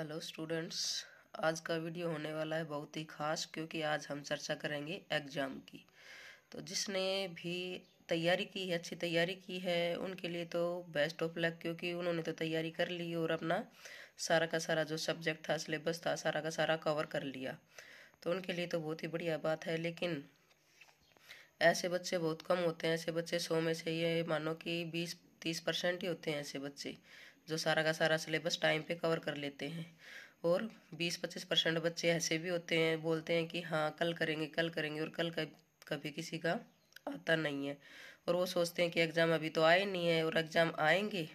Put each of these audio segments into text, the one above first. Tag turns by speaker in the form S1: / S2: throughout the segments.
S1: hello students आज का video होने वाला है बहुत ही खास क्योंकि आज हम चर्चा करेंगे एग्ज़ाम की तो जिसने भी तैयारी की है अच्छी तैयारी की है उनके लिए तो बेस्ट ऑफ लक क्योंकि उन्होंने तो तैयारी कर ली और अपना सारा का सारा जो सब्जेक्ट था सिलेबस था सारा का सारा कवर कर लिया तो उनके लिए तो बहुत ही बढ़िया बात है लेकिन ऐसे बच्चे बहुत कम होते हैं ऐसे बच्चे सौ में से ये मानो कि बीस तीस परसेंट ही होते हैं ऐसे बच्चे जो सारा का सारा सिलेबस टाइम पे कवर कर लेते हैं और 20-25 परसेंट बच्चे ऐसे भी होते हैं बोलते हैं कि हाँ कल करेंगे कल करेंगे और कल कभी किसी का आता नहीं है और वो सोचते हैं कि एग्ज़ाम अभी तो आए नहीं है और एग्ज़ाम आएंगे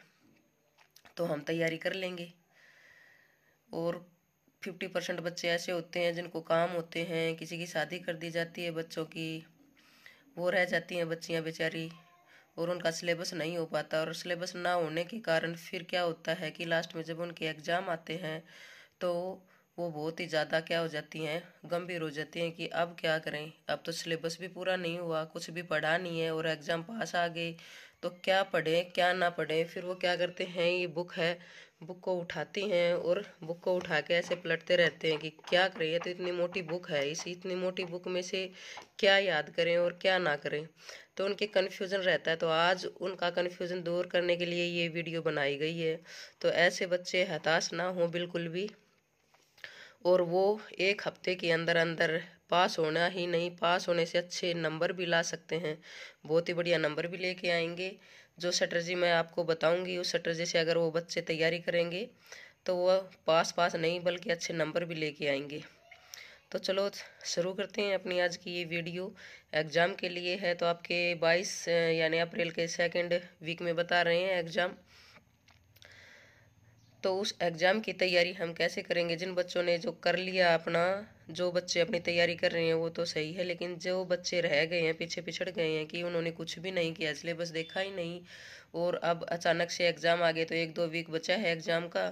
S1: तो हम तैयारी कर लेंगे और फिफ्टी परसेंट बच्चे ऐसे होते हैं जिनको काम होते हैं किसी की शादी कर दी जाती है बच्चों की वो रह जाती हैं बच्चियाँ बेचारी और उनका सिलेबस नहीं हो पाता और सिलेबस ना होने के कारण फिर क्या होता है कि लास्ट में जब उनके एग्ज़ाम आते हैं तो वो बहुत ही ज़्यादा क्या हो जाती हैं गंभीर हो जाती हैं कि अब क्या करें अब तो सिलेबस भी पूरा नहीं हुआ कुछ भी पढ़ा नहीं है और एग्ज़ाम पास आ गए तो क्या पढ़ें क्या ना पढ़ें फिर वो क्या करते हैं ये बुक है बुक को उठाती हैं और बुक को उठा के ऐसे पलटते रहते हैं कि क्या करें ये तो इतनी मोटी बुक है इस इतनी मोटी बुक में से क्या याद करें और क्या ना करें तो उनके कन्फ्यूज़न रहता है तो आज उनका कन्फ्यूज़न दूर करने के लिए ये वीडियो बनाई गई है तो ऐसे बच्चे हताश ना हों बिल्कुल भी और वो एक हफ्ते के अंदर अंदर पास होना ही नहीं पास होने से अच्छे नंबर भी ला सकते हैं बहुत ही बढ़िया नंबर भी लेके आएंगे जो स्ट्रेटजी मैं आपको बताऊंगी उस स्ट्रेटजी से अगर वो बच्चे तैयारी करेंगे तो वह पास पास नहीं बल्कि अच्छे नंबर भी लेके आएंगे तो चलो शुरू करते हैं अपनी आज की ये वीडियो एग्ज़ाम के लिए है तो आपके 22 यानी अप्रैल के सेकंड वीक में बता रहे हैं एग्ज़ाम तो उस एग्ज़ाम की तैयारी हम कैसे करेंगे जिन बच्चों ने जो कर लिया अपना जो बच्चे अपनी तैयारी कर रहे हैं वो तो सही है लेकिन जो बच्चे रह गए हैं पीछे पिछड़ गए हैं कि उन्होंने कुछ भी नहीं किया सिलेबस देखा ही नहीं और अब अचानक से एग्ज़ाम आ गए तो एक दो वीक बचा है एग्ज़ाम का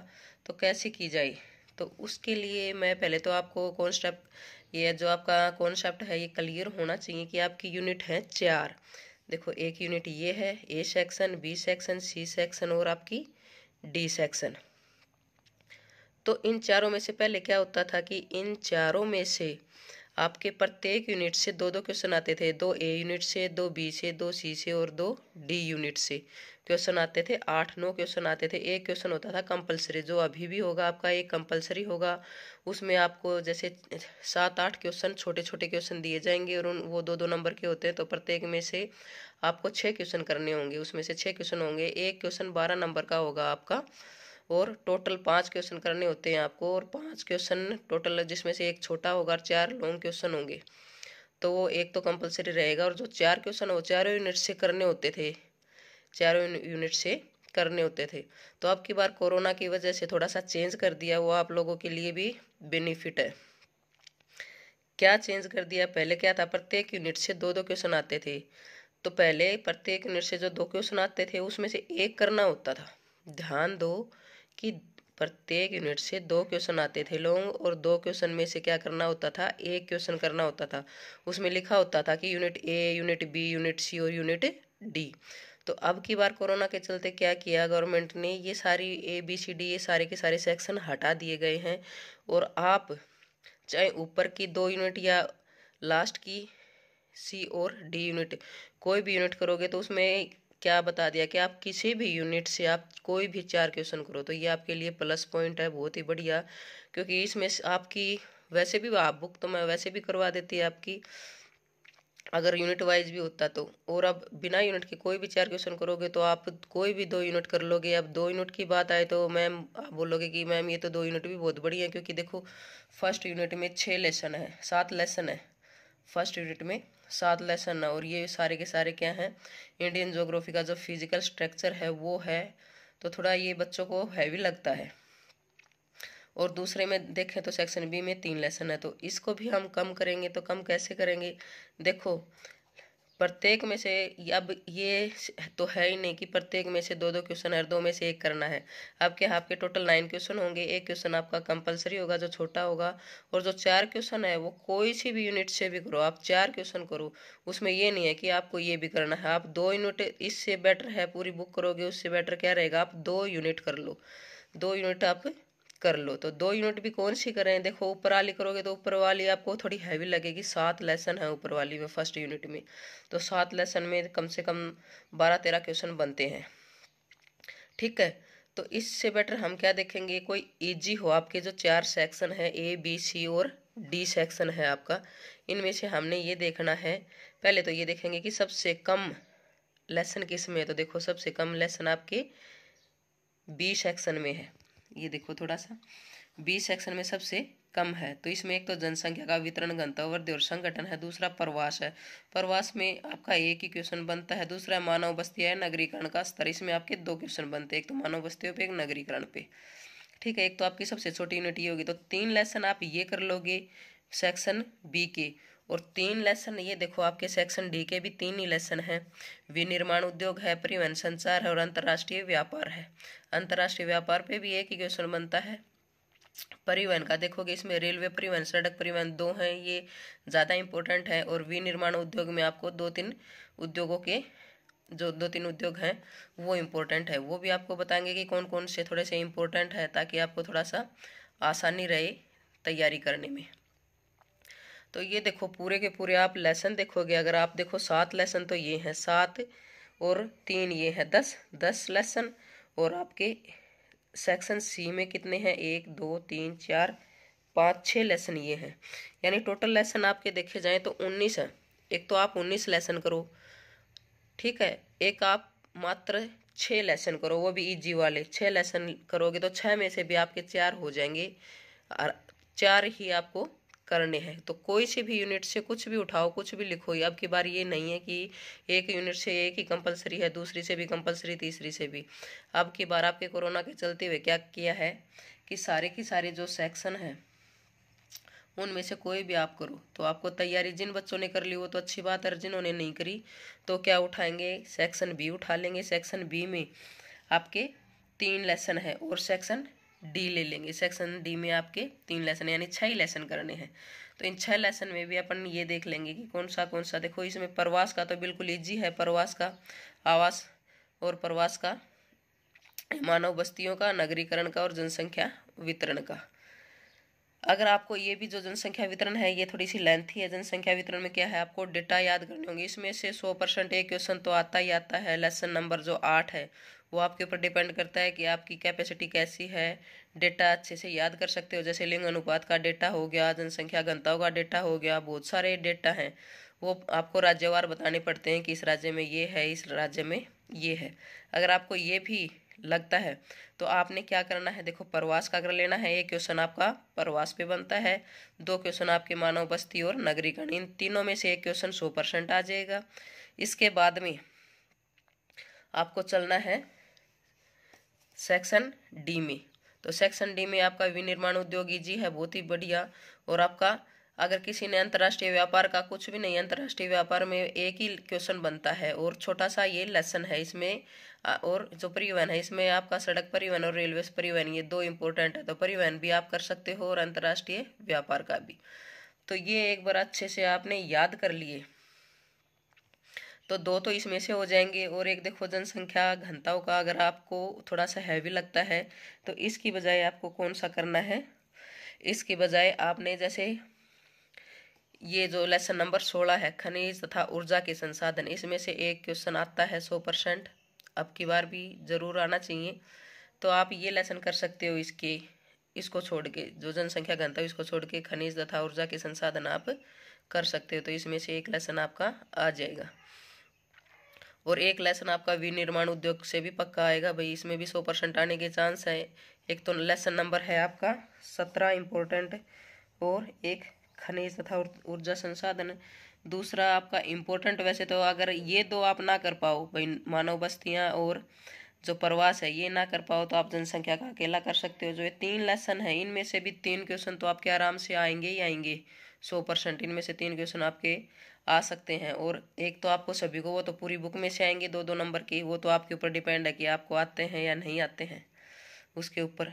S1: तो कैसे की जाए तो उसके लिए मैं पहले तो आपको कॉन्सेप्ट ये जो आपका कॉन्सेप्ट है ये क्लियर होना चाहिए कि आपकी यूनिट है चार देखो एक यूनिट ये है A section B section C section और आपकी डी सेक्शन तो इन चारों में से पहले क्या होता था कि इन चारों में से आपके प्रत्येक यूनिट से दो दो क्वेश्चन आते थे दो ए यूनिट से दो बी से दो सी से और दो डी यूनिट से क्वेश्चन आते थे आठ नौ क्वेश्चन आते थे एक क्वेश्चन होता था कंपलसरी जो अभी भी होगा आपका एक कंपलसरी होगा उसमें आपको जैसे सात आठ क्वेश्चन छोटे छोटे क्वेश्चन दिए जाएंगे और उन वो दो दो नंबर के होते हैं तो प्रत्येक में से आपको छः क्वेश्चन करने होंगे उसमें से छः क्वेश्चन होंगे एक क्वेश्चन बारह नंबर का होगा आपका और टोटल पाँच क्वेश्चन करने होते हैं आपको और पाँच क्वेश्चन टोटल जिसमें से एक छोटा होगा और चार लॉन्ग क्वेश्चन होंगे तो वो एक तो कंपलसरी रहेगा और जो चार क्वेश्चन वो चारों यूनिट से करने होते थे चारों यूनिट से करने होते थे तो अब की बार कोरोना की वजह से थोड़ा सा चेंज कर दिया वो आप लोगों के लिए भी बेनिफिट है क्या चेंज कर दिया पहले क्या था प्रत्येक यूनिट से दो दो क्वेश्चन आते थे तो पहले प्रत्येक यूनिट से जो दो क्वेश्चन आते थे उसमें से एक करना होता था ध्यान दो कि प्रत्येक यूनिट से दो क्वेश्चन आते थे लोगों और दो क्वेश्चन में से क्या करना होता था एक क्वेश्चन करना होता था उसमें लिखा होता था कि unit A unit B unit C और यूनिट डी तो अब की बार कोरोना के चलते क्या किया गवर्नमेंट ने ये सारी ए बी सी डी ये सारे के सारे सेक्शन हटा दिए गए हैं और आप चाहे ऊपर की दो यूनिट या लास्ट की सी और डी यूनिट कोई भी यूनिट करोगे तो उसमें क्या बता दिया कि आप किसी भी यूनिट से आप कोई भी चार क्वेश्चन करो तो ये आपके लिए प्लस पॉइंट है बहुत ही बढ़िया क्योंकि इसमें आपकी वैसे भी आप बुक तो मैं वैसे भी करवा देती है आपकी अगर यूनिट वाइज भी होता तो और अब बिना यूनिट के कोई भी चार क्वेश्चन करोगे तो आप कोई भी दो यूनिट कर लोगे अब दो यूनिट की बात आए तो मैम आप बोलोगे कि मैम ये तो दो यूनिट भी बहुत बढ़िया है क्योंकि देखो फर्स्ट यूनिट में छः लेसन है सात लेसन है फर्स्ट यूनिट में सात लेसन है और ये सारे के सारे क्या हैं इंडियन जोग्राफी का जो फिजिकल स्ट्रक्चर है वो है तो थोड़ा ये बच्चों को हैवी लगता है और दूसरे में देखें तो सेक्शन बी में तीन लेसन है तो इसको भी हम कम करेंगे तो कम कैसे करेंगे देखो प्रत्येक में से अब ये तो है ही नहीं कि प्रत्येक में से दो दो क्वेश्चन हर दो में से एक करना है आपके क्या आपके टोटल नाइन क्वेश्चन होंगे एक क्वेश्चन आपका कंपलसरी होगा जो छोटा होगा और जो चार क्वेश्चन है वो कोई सी भी यूनिट से भी करो आप चार क्वेश्चन करो उसमें ये नहीं है कि आपको ये भी करना है आप दो यूनिट इससे बेटर है पूरी बुक करोगे उससे बेटर क्या रहेगा आप दो यूनिट कर लो दो यूनिट आप कर लो तो दो यूनिट भी कौन सी करें देखो ऊपर वाली करोगे तो ऊपर वाली आपको थोड़ी हैवी लगेगी सात लेसन है ऊपर वाली में फर्स्ट यूनिट में तो सात लेसन में कम से कम बारह तेरह क्वेश्चन बनते हैं ठीक है तो इससे बेटर हम क्या देखेंगे कोई ईजी हो आपके जो चार सेक्शन है ए बी सी और डी सेक्शन है आपका इनमें से हमने ये देखना है पहले तो ये देखेंगे कि सबसे कम लेसन किस में है तो देखो सबसे कम लेसन आपके बी सेक्शन में है ये देखो थोड़ा सा बी सेक्शन में सबसे कम है तो इसमें एक तो जनसंख्या का वितरण गंतव्य और संगठन है दूसरा प्रवास है प्रवास में आपका एक ही क्वेश्चन बनता है दूसरा मानव बस्ती है नगरीकरण का स्तर इसमें आपके दो क्वेश्चन बनते हैं एक तो मानव बस्तियों पे एक नगरीकरण पे ठीक है एक तो आपकी सबसे छोटी यूनिट ये होगी तो तीन लेसन आप ये कर लोगे सेक्शन बी के और तीन लेसन ये देखो आपके सेक्शन डी के भी तीन ही लेसन हैं विनिर्माण उद्योग है परिवहन संचार है और अंतर्राष्ट्रीय व्यापार है अंतर्राष्ट्रीय व्यापार पे भी एक ही क्वेश्चन बनता है परिवहन का देखोगे इसमें रेलवे परिवहन सड़क परिवहन दो हैं ये ज़्यादा इंपॉर्टेंट है और विनिर्माण उद्योग में आपको दो तीन उद्योगों के जो दो तीन उद्योग हैं वो इम्पोर्टेंट है वो भी आपको बताएंगे कि कौन कौन से थोड़े से इम्पोर्टेंट है ताकि आपको थोड़ा सा आसानी रहे तैयारी करने में तो ये देखो पूरे के पूरे आप लेसन देखोगे अगर आप देखो सात लेसन तो ये हैं सात और तीन ये हैं दस दस लेसन और आपके सेक्शन सी में कितने हैं एक दो तीन चार पाँच छः लेसन ये हैं यानी टोटल लेसन आपके देखे जाएँ तो उन्नीस हैं एक तो आप उन्नीस लेसन करो ठीक है एक आप मात्र छः लेसन करो वो भी इजी वाले छः लेसन करोगे तो छः में से भी आपके चार हो जाएंगे और चार ही आपको करने हैं तो कोई से भी यूनिट से कुछ भी उठाओ कुछ भी लिखो अब की बार ये नहीं है कि एक यूनिट से एक ही कंपलसरी है दूसरी से भी कंपलसरी तीसरी से भी अब की बार आपके कोरोना के चलते हुए क्या किया है कि सारे के सारे जो सेक्शन हैं उनमें से कोई भी आप करो तो आपको तैयारी जिन बच्चों ने कर ली वो तो अच्छी बात है जिन्होंने नहीं करी तो क्या उठाएंगे सेक्शन बी उठा लेंगे सेक्शन बी में आपके तीन लेसन है और सेक्शन डी ले लेंगे सेक्शन डी में आपके तीन लेसन यानी छह ही लेसन करने हैं तो इन छह लेसन में भी अपन ये देख लेंगे कि कौन सा कौन सा देखो इसमें प्रवास का तो बिल्कुल ईजी है प्रवास का आवास और प्रवास का मानव बस्तियों का नगरीकरण का और जनसंख्या वितरण का अगर आपको ये भी जो जनसंख्या वितरण है ये थोड़ी सी लेंथी है जनसंख्या वितरण में क्या है आपको डेटा याद करने होंगे इसमें से सौ परसेंट एक क्वेश्चन तो आता ही आता है लेसन नंबर जो आठ है वो आपके ऊपर डिपेंड करता है कि आपकी कैपेसिटी कैसी है डेटा अच्छे से याद कर सकते हो जैसे लिंग अनुपात का डेटा हो गया जनसंख्या घनताओं का डेटा हो गया बहुत सारे डेटा हैं वो आपको राज्यवार बताने पड़ते हैं कि इस राज्य में ये है इस राज्य में ये है अगर आपको ये भी लगता है तो आपने क्या करना है देखो प्रवास का अगर लेना है ये क्वेश्चन आपका प्रवास पे बनता है दो क्वेश्चन आपके मानव बस्ती और नगरीकरण इन तीनों में से एक क्वेश्चन सौ परसेंट आ जाएगा इसके बाद में आपको चलना है सेक्शन डी में तो सेक्शन डी में आपका विनिर्माण उद्योगी जी है बहुत ही बढ़िया और आपका अगर किसी ने अंतर्राष्ट्रीय व्यापार का कुछ भी नहीं अंतर्राष्ट्रीय व्यापार में एक ही क्वेश्चन बनता है और छोटा सा ये लेसन है इसमें और जो परिवहन है इसमें आपका सड़क परिवहन और रेलवे परिवहन ये दो इम्पोर्टेंट है तो परिवहन भी आप कर सकते हो और अंतर्राष्ट्रीय व्यापार का भी तो ये एक बार अच्छे से आपने याद कर लिए तो दो तो इसमें से हो जाएंगे और एक देखो जनसंख्या घंटाओं का अगर आपको थोड़ा सा हैवी लगता है तो इसकी बजाय आपको कौन सा करना है इसकी बजाय आपने जैसे ये जो लेसन नंबर सोलह है खनिज तथा ऊर्जा के संसाधन इसमें से एक क्वेश्चन आता है सौ परसेंट अब की बार भी ज़रूर आना चाहिए तो आप ये लेसन कर सकते हो इसके इसको छोड़ के जो जनसंख्या घनता है इसको छोड़ के खनिज तथा ऊर्जा के संसाधन आप कर सकते हो तो इसमें से एक लेसन आपका आ जाएगा और एक लेसन आपका विनिर्माण उद्योग से भी पक्का आएगा भाई इसमें भी सौ परसेंट आने के चांस है एक तो लेसन नंबर है आपका सत्रह इम्पोर्टेंट और एक खनिज तथा ऊर्जा संसाधन दूसरा आपका इम्पोर्टेंट वैसे तो अगर ये दो आप ना कर पाओ भाई मानव बस्तियाँ और जो प्रवास है ये ना कर पाओ तो आप जनसंख्या का अकेला कर सकते हो जो ये तीन लेसन है इनमें से भी तीन क्वेश्चन तो आपके आराम से आएंगे ही आएंगे सौ परसेंट इनमें से तीन क्वेश्चन आपके आ सकते हैं और एक तो आपको सभी को वो तो पूरी बुक में से आएंगे दो दो नंबर की वो तो आपके ऊपर डिपेंड है कि आपको आते हैं या नहीं आते हैं उसके ऊपर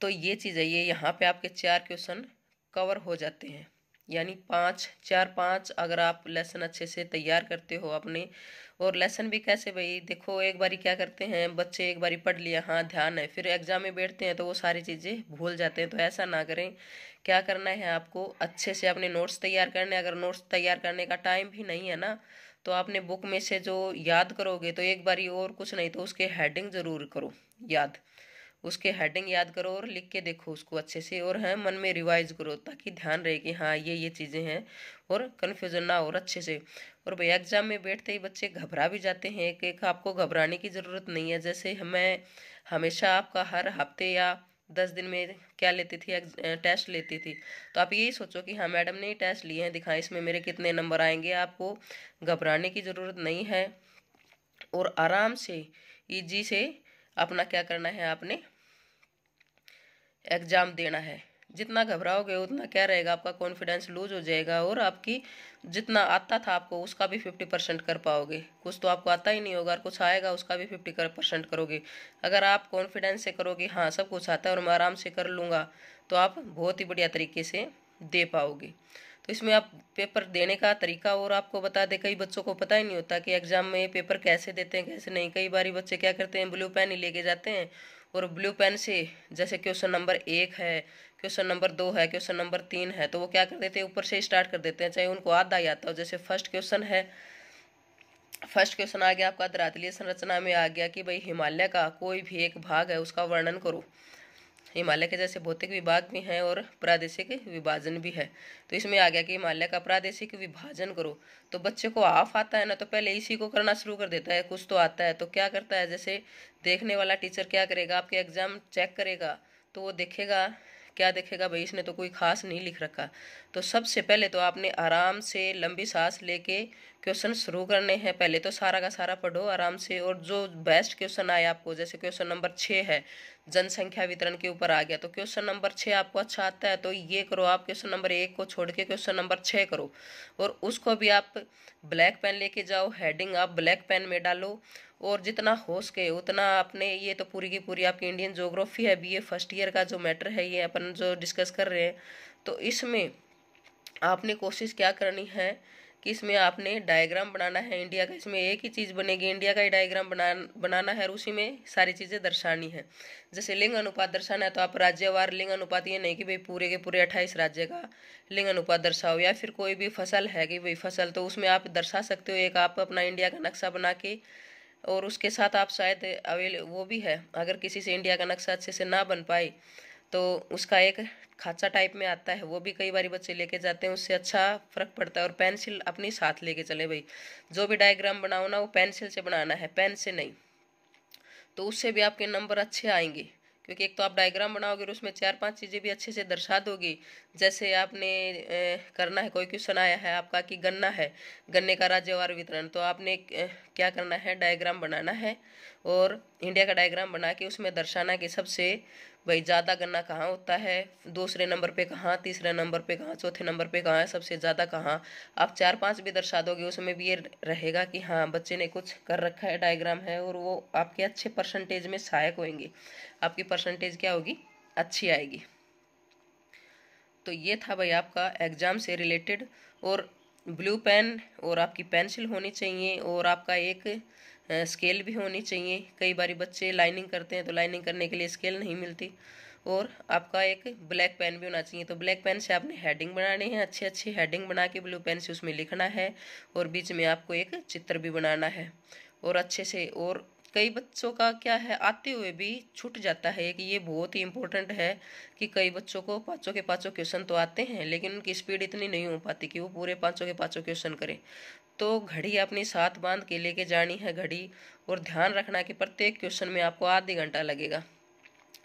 S1: तो ये चीज़ है ये यहाँ पे आपके चार क्वेश्चन कवर हो जाते हैं यानी पाँच चार पाँच अगर आप लेसन अच्छे से तैयार करते हो अपने और लेसन भी कैसे भाई देखो एक बारी क्या करते हैं बच्चे एक बारी पढ़ लिया हाँ ध्यान है फिर एग्ज़ाम में बैठते हैं तो वो सारी चीज़ें भूल जाते हैं तो ऐसा ना करें क्या करना है आपको अच्छे से अपने नोट्स तैयार करने अगर नोट्स तैयार करने का टाइम भी नहीं है ना तो आपने बुक में से जो याद करोगे तो एक बारी और कुछ नहीं तो उसके हेडिंग ज़रूर करो याद उसके हेडिंग याद करो और लिख के देखो उसको अच्छे से और हैं मन में रिवाइज करो ताकि ध्यान रहे कि हाँ ये ये चीज़ें हैं और कन्फ्यूज़न ना हो अच्छे से और भैया एग्ज़ाम में बैठते ही बच्चे घबरा भी जाते हैं कि आपको घबराने की ज़रूरत नहीं है जैसे मैं हमेशा आपका हर हफ्ते या दस दिन में क्या लेती थी टेस्ट लेती थी तो आप यही सोचो कि हाँ मैडम ने टेस्ट लिए हैं दिखाएं इसमें मेरे कितने नंबर आएंगे आपको घबराने की ज़रूरत नहीं है और आराम से ईजी से अपना क्या करना है आपने एग्ज़ाम देना है जितना घबराओगे उतना क्या रहेगा आपका कॉन्फिडेंस लूज हो जाएगा और आपकी जितना आता था आपको उसका भी फिफ्टी परसेंट कर पाओगे कुछ तो आपको आता ही नहीं होगा और कुछ आएगा उसका भी फिफ्टी कर परसेंट करोगे अगर आप कॉन्फिडेंस से करोगे हाँ सब कुछ आता है और मैं आराम से कर लूँगा तो आप बहुत ही बढ़िया तरीके से दे पाओगे तो इसमें आप पेपर देने का तरीका और आपको बता दें कई बच्चों को पता ही नहीं होता कि एग्ज़ाम में पेपर कैसे देते हैं कैसे नहीं कई बार बच्चे क्या करते हैं ब्लू पेन ही लेके जाते हैं और ब्लू पेन से जैसे क्वेश्चन नंबर एक है क्वेश्चन नंबर दो है क्वेश्चन नंबर तीन है तो वो क्या कर देते हैं ऊपर से स्टार्ट कर देते हैं चाहे उनको आधा ही आता हो जैसे फर्स्ट क्वेश्चन है फर्स्ट क्वेश्चन आ गया आपका दरातलीय संरचना में आ गया कि भाई हिमालय का कोई भी एक भाग है उसका वर्णन करो हिमालय के जैसे भौतिक विभाग भी हैं और प्रादेशिक विभाजन भी है तो इसमें आ गया कि हिमालय का प्रादेशिक विभाजन करो तो बच्चे को हाफ आता है ना तो पहले इसी को करना शुरू कर देता है कुछ तो आता है तो क्या करता है जैसे देखने वाला टीचर क्या करेगा आपके एग्जाम चेक करेगा तो वो देखेगा क्या देखेगा भाई इसने तो कोई खास नहीं लिख रखा तो सबसे पहले तो आपने आराम से लंबी सांस लेके क्वेश्चन शुरू करने हैं पहले तो सारा का सारा पढ़ो आराम से और जो बेस्ट क्वेश्चन आए आपको जैसे क्वेश्चन नंबर छः है जनसंख्या वितरण के ऊपर आ गया तो क्वेश्चन नंबर छः आपको अच्छा आता है तो ये करो आप क्वेश्चन नंबर एक को छोड़ के क्वेश्चन नंबर छः करो और उसको भी आप ब्लैक पेन लेके जाओ हेडिंग आप ब्लैक पेन में डालो और जितना हो सके उतना आपने ये तो पूरी की पूरी आपकी इंडियन जोग्राफी है बी ए फर्स्ट ईयर का जो मैटर है ये अपन जो डिस्कस कर रहे हैं तो इसमें आपने कोशिश क्या करनी है कि इसमें आपने डायग्राम बनाना है इंडिया का इसमें एक ही चीज़ बनेगी इंडिया का ही डायग्राम बना बनाना है और उसी में सारी चीज़ें दर्शानी है जैसे लिंग अनुपात दर्शाना है तो आप राज्यवार लिंग अनुपात ये नहीं कि भाई पूरे के पूरे अट्ठाईस राज्य का लिंग अनुपात दर्शाओ या फिर कोई भी फसल है कि भाई फसल तो उसमें आप दर्शा सकते हो एक आप अपना इंडिया का नक्शा बना के और उसके साथ आप शायद अवेले वो भी है अगर किसी से इंडिया का नक्शा अच्छे से ना बन पाए तो उसका एक खाचा टाइप में आता है वो भी कई बार बच्चे लेके जाते हैं उससे अच्छा फ़र्क पड़ता है और पेंसिल अपनी साथ लेके चले भाई जो भी डायग्राम बनाओ ना वो पेंसिल से बनाना है पेन से नहीं तो उससे भी आपके नंबर अच्छे आएंगे क्योंकि एक तो आप डायग्राम बनाओगे और उसमें चार पांच चीज़ें भी अच्छे से दर्शा दोगे जैसे आपने करना है कोई क्वेश्चन आया है आपका कि गन्ना है गन्ने का राज्यवार वितरण तो आपने क्या करना है डायग्राम बनाना है और इंडिया का डायग्राम बना के उसमें दर्शाना कि सबसे भाई ज़्यादा गन्ना कहाँ होता है दूसरे नंबर पे कहाँ तीसरे नंबर पे कहाँ चौथे नंबर पे कहाँ सबसे ज़्यादा कहाँ आप चार पाँच भी दर्शा दोगे उसमें भी ये रहेगा कि हाँ बच्चे ने कुछ कर रखा है डायग्राम है और वो आपके अच्छे परसेंटेज में सहायक होंगे आपकी परसेंटेज क्या होगी अच्छी आएगी तो ये था भाई आपका एग्ज़ाम से रिलेटेड और ब्लू पेन और आपकी पेंसिल होनी चाहिए और आपका एक स्केल भी होनी चाहिए कई बार बच्चे लाइनिंग करते हैं तो लाइनिंग करने के लिए स्केल नहीं मिलती और आपका एक ब्लैक पेन भी होना चाहिए तो ब्लैक पेन से आपने हेडिंग बनानी है अच्छे अच्छी हेडिंग बना के ब्लू पेन से उसमें लिखना है और बीच में आपको एक चित्र भी बनाना है और अच्छे से और कई बच्चों का क्या है आते हुए भी छूट जाता है कि ये बहुत ही इम्पोर्टेंट है कि कई बच्चों को पाँचों के पाँचों क्वेश्चन तो आते हैं लेकिन उनकी स्पीड इतनी नहीं हो पाती कि वो पूरे पाँचों के पाँचों क्वेश्चन करें तो घड़ी अपनी साथ बांध के लेके जानी है घड़ी और ध्यान रखना कि प्रत्येक क्वेश्चन में आपको आधे घंटा लगेगा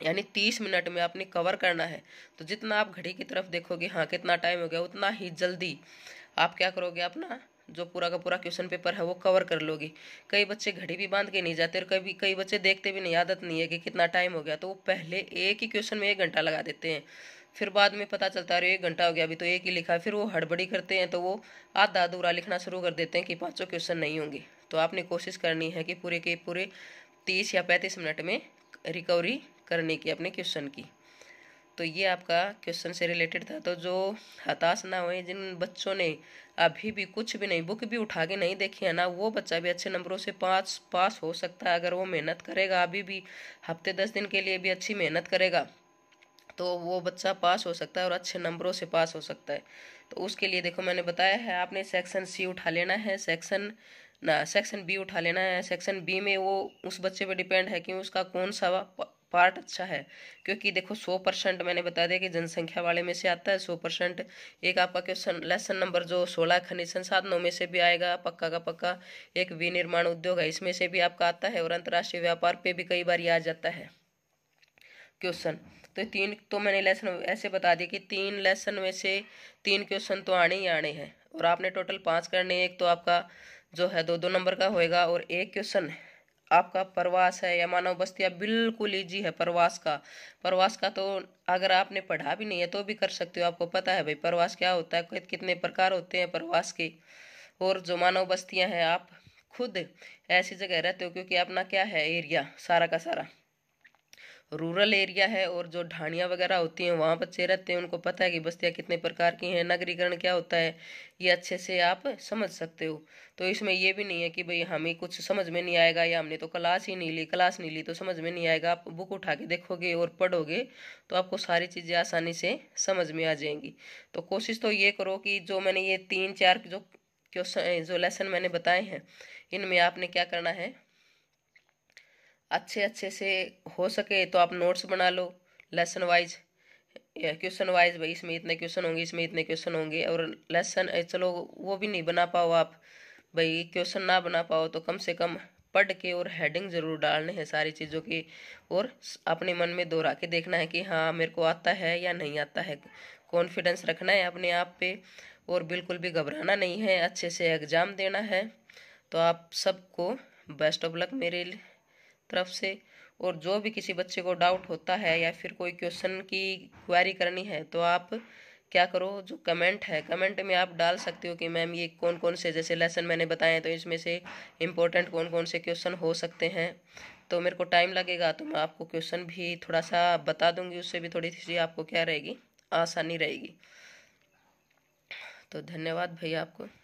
S1: यानी तीस मिनट में आपने कवर करना है तो जितना आप घड़ी की तरफ देखोगे हाँ कितना टाइम हो गया उतना ही जल्दी आप क्या करोगे अपना जो पूरा का पूरा क्वेश्चन पेपर है वो कवर कर लोगी कई बच्चे घड़ी भी बांध के नहीं जाते और कभी कई बच्चे देखते भी नहीं आदत नहीं है कि कितना टाइम हो गया तो वो पहले एक ही क्वेश्चन में एक घंटा लगा देते हैं फिर बाद में पता चलता है एक घंटा हो गया अभी तो एक ही लिखा फिर वो हड़बड़ी करते हैं तो वो आधा अधूरा लिखना शुरू कर देते हैं कि पाँचों क्वेश्चन नहीं होंगे तो आपने कोशिश करनी है कि पूरे के पूरे तीस या पैंतीस मिनट में रिकवरी करने की अपने क्वेश्चन की तो ये आपका क्वेश्चन से रिलेटेड था तो जो हताश ना हुए जिन बच्चों ने अभी भी कुछ भी नहीं बुक भी उठा के नहीं देखी है ना वो बच्चा भी अच्छे नंबरों से पास पास हो सकता है अगर वो मेहनत करेगा अभी भी हफ्ते दस दिन के लिए भी अच्छी मेहनत करेगा तो वो बच्चा पास हो सकता है और अच्छे नंबरों से पास हो सकता है तो उसके लिए देखो मैंने बताया है आपने सेक्शन सी उठा लेना है सेक्शन ना सेक्शन बी उठा लेना है सेक्शन बी में वो उस बच्चे पे डिपेंड है कि उसका कौन सा पार्ट अच्छा है क्योंकि देखो सौ परसेंट मैंने बता दिया कि जनसंख्या वाले में से आता है सौ परसेंट एक आपका क्वेश्चन लेसन नंबर जो सोलह खनिज संसाधनों में से भी आएगा पक्का का पक्का एक विनिर्माण उद्योग है इसमें से भी आपका आता है और अंतर्राष्ट्रीय व्यापार पे भी कई बार ये आ जाता है क्वेश्चन तो तीन तो मैंने लेसन ऐसे बता दिया कि तीन लेसन में से तीन क्वेश्चन तो आने ही आने हैं और आपने टोटल पाँच करने एक तो आपका जो है दो दो नंबर का होएगा और एक क्वेश्चन आपका प्रवास है या मानव बस्तिया बिल्कुल ईजी है प्रवास का प्रवास का तो अगर आपने पढ़ा भी नहीं है तो भी कर सकते हो आपको पता है भाई प्रवास क्या होता है कितने प्रकार होते हैं प्रवास के और जो मानव बस्तियाँ हैं आप खुद ऐसी जगह रहते हो क्योंकि अपना क्या है एरिया सारा का सारा रूरल एरिया है और जो ढाणियाँ वगैरह होती हैं वहाँ बच्चे रहते हैं उनको पता है कि बस्तियाँ कितने प्रकार की हैं नगरीकरण क्या होता है ये अच्छे से आप समझ सकते हो तो इसमें ये भी नहीं है कि भाई हमें कुछ समझ में नहीं आएगा या हमने तो क्लास ही नहीं ली क्लास नहीं ली तो समझ में नहीं आएगा आप बुक उठा के देखोगे और पढ़ोगे तो आपको सारी चीज़ें आसानी से समझ में आ जाएंगी तो कोशिश तो ये करो कि जो मैंने ये तीन चार जो क्वेश्चन जो लेसन मैंने बताए हैं इनमें आपने क्या करना है अच्छे अच्छे से हो सके तो आप नोट्स बना लो लेसन वाइज क्वेश्चन वाइज भाई इसमें इतने क्वेश्चन होंगे इसमें इतने क्वेश्चन होंगे और लेसन चलो वो भी नहीं बना पाओ आप भाई क्वेश्चन ना बना पाओ तो कम से कम पढ़ के और हेडिंग जरूर डालने हैं सारी चीज़ों की और अपने मन में दोहरा के देखना है कि हाँ मेरे को आता है या नहीं आता है कॉन्फिडेंस रखना है अपने आप पे और बिल्कुल भी घबराना नहीं है अच्छे से एग्ज़ाम देना है तो आप सबको बेस्ट ऑफ लक मेरे लिए तरफ से और जो भी किसी बच्चे को डाउट होता है या फिर कोई क्वेश्चन की क्वारी करनी है तो आप क्या करो जो कमेंट है कमेंट में आप डाल सकते हो कि मैम ये कौन कौन से जैसे लेसन मैंने बताए तो इसमें से इम्पोर्टेंट कौन कौन से क्वेश्चन हो सकते हैं तो मेरे को टाइम लगेगा तो मैं आपको क्वेश्चन भी थोड़ा सा बता दूंगी उससे भी थोड़ी सी आपको क्या रहेगी आसानी रहेगी तो धन्यवाद भैया आपको